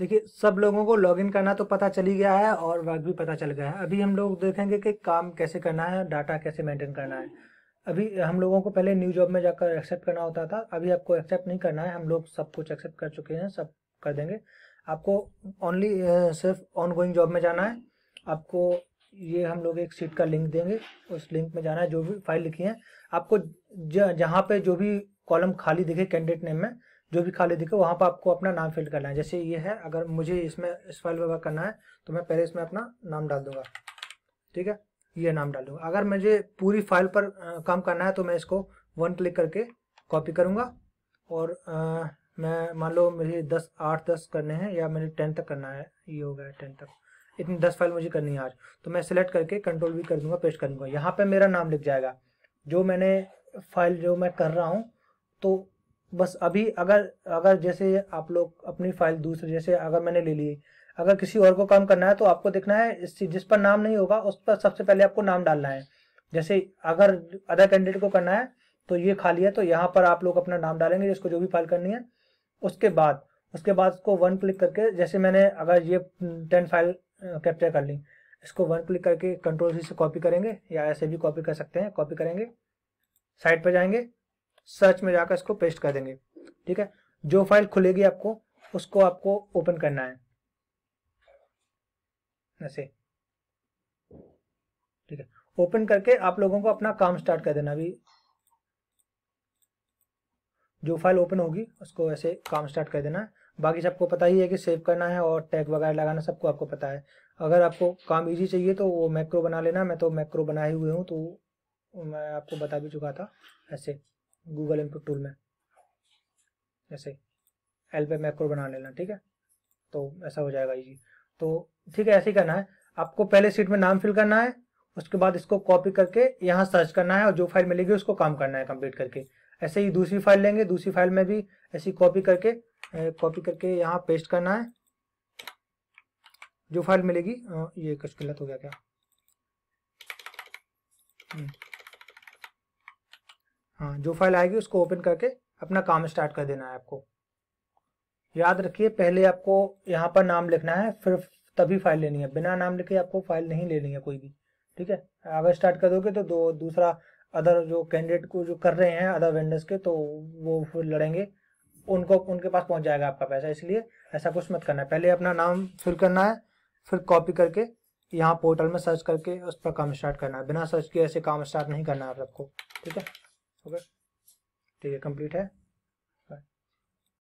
देखिए सब लोगों को लॉगिन करना तो पता चली गया है और वर्क भी पता चल गया है अभी हम लोग देखेंगे कि काम कैसे करना है डाटा कैसे मेंटेन करना है अभी हम लोगों को पहले न्यू जॉब में जाकर एक्सेप्ट करना होता था अभी आपको एक्सेप्ट नहीं करना है हम लोग सब कुछ एक्सेप्ट कर चुके हैं सब कर देंगे आपको ओनली सिर्फ ऑन गोइंग जॉब में जाना है आपको ये हम लोग एक सीट का लिंक देंगे उस लिंक में जाना है जो भी फाइल लिखी है आपको जहाँ पे जो भी कॉलम खाली दिखे कैंडिडेट नेम में जो भी खाली दिखे वहाँ पर आपको अपना नाम फिल करना है जैसे ये है अगर मुझे इसमें इस फाइल में वर्क करना है तो मैं पहले इसमें अपना नाम डाल दूंगा ठीक है ये नाम डाल अगर मुझे पूरी फाइल पर काम करना है तो मैं इसको वन क्लिक करके कॉपी करूँगा और आ, मैं मान लो मुझे दस आठ दस करने हैं या मुझे टेन तक करना है ये हो गया टेन तक इतनी दस फाइल मुझे करनी है आज तो मैं सिलेक्ट करके कंट्रोल भी कर दूंगा पेस्ट कर दूंगा यहाँ पर मेरा नाम लिख जाएगा जो मैंने फाइल जो मैं कर रहा हूँ तो बस अभी अगर अगर जैसे आप लोग अपनी फाइल दूसरे जैसे अगर मैंने ले ली अगर किसी और को काम करना है तो आपको देखना है इस जिस पर नाम नहीं होगा उस पर सबसे पहले आपको नाम डालना है जैसे अगर अदर कैंडिडेट को करना है तो ये खाली है तो यहाँ पर आप लोग अपना नाम डालेंगे जिसको जो भी फाइल करनी है उसके बाद उसके बाद उसको वन क्लिक करके जैसे मैंने अगर ये टेन फाइल कैप्चर कर ली इसको वन क्लिक करके कंट्रोल सी से कॉपी करेंगे या ऐसे भी कॉपी कर सकते हैं कॉपी करेंगे साइट पर जाएंगे सर्च में जाकर इसको पेस्ट कर देंगे ठीक है जो फाइल खुलेगी आपको उसको आपको ओपन करना है ऐसे ठीक है ओपन करके आप लोगों को अपना काम स्टार्ट कर देना अभी जो फाइल ओपन होगी उसको ऐसे काम स्टार्ट कर देना है बाकी सबको पता ही है कि सेव करना है और टैग वगैरह लगाना सबको आपको पता है अगर आपको काम इजी चाहिए तो वो मैक्रो बना लेना मैं तो मैक्रो बनाए हुए हूँ तो मैं आपको बता भी चुका था ऐसे गूगल इनपुट टूल में ऐसे एल पे मैक्रो बना लेना ठीक है तो ऐसा हो जाएगा इजी तो ठीक है ऐसे ही करना है आपको पहले सीट में नाम फिल करना है उसके बाद इसको कॉपी करके यहाँ सर्च करना है और जो फाइल मिलेगी उसको काम करना है कंप्लीट करके ऐसे ही दूसरी फाइल लेंगे दूसरी फाइल में भी ऐसी कॉपी करके कॉपी करके यहाँ पेस्ट करना है जो फाइल मिलेगी ये कुछ गलत हो गया क्या हम्म। हाँ जो फाइल आएगी उसको ओपन करके अपना काम स्टार्ट कर देना है आपको याद रखिए पहले आपको यहाँ पर नाम लिखना है फिर तभी फाइल लेनी है बिना नाम लिखे आपको फाइल नहीं लेनी है कोई भी ठीक है अगर स्टार्ट कर दोगे तो दो दूसरा अदर जो कैंडिडेट को जो कर रहे हैं अदर वेंडर्स के तो वो फिर लड़ेंगे उनको उनके पास पहुंच जाएगा आपका पैसा इसलिए ऐसा कुछ मत करना है पहले अपना नाम फिल करना है फिर कॉपी करके यहाँ पोर्टल में सर्च करके उस पर काम स्टार्ट करना है बिना सर्च किए ऐसे काम स्टार्ट नहीं करना है आपको ठीक है ओके ठीक है कंप्लीट है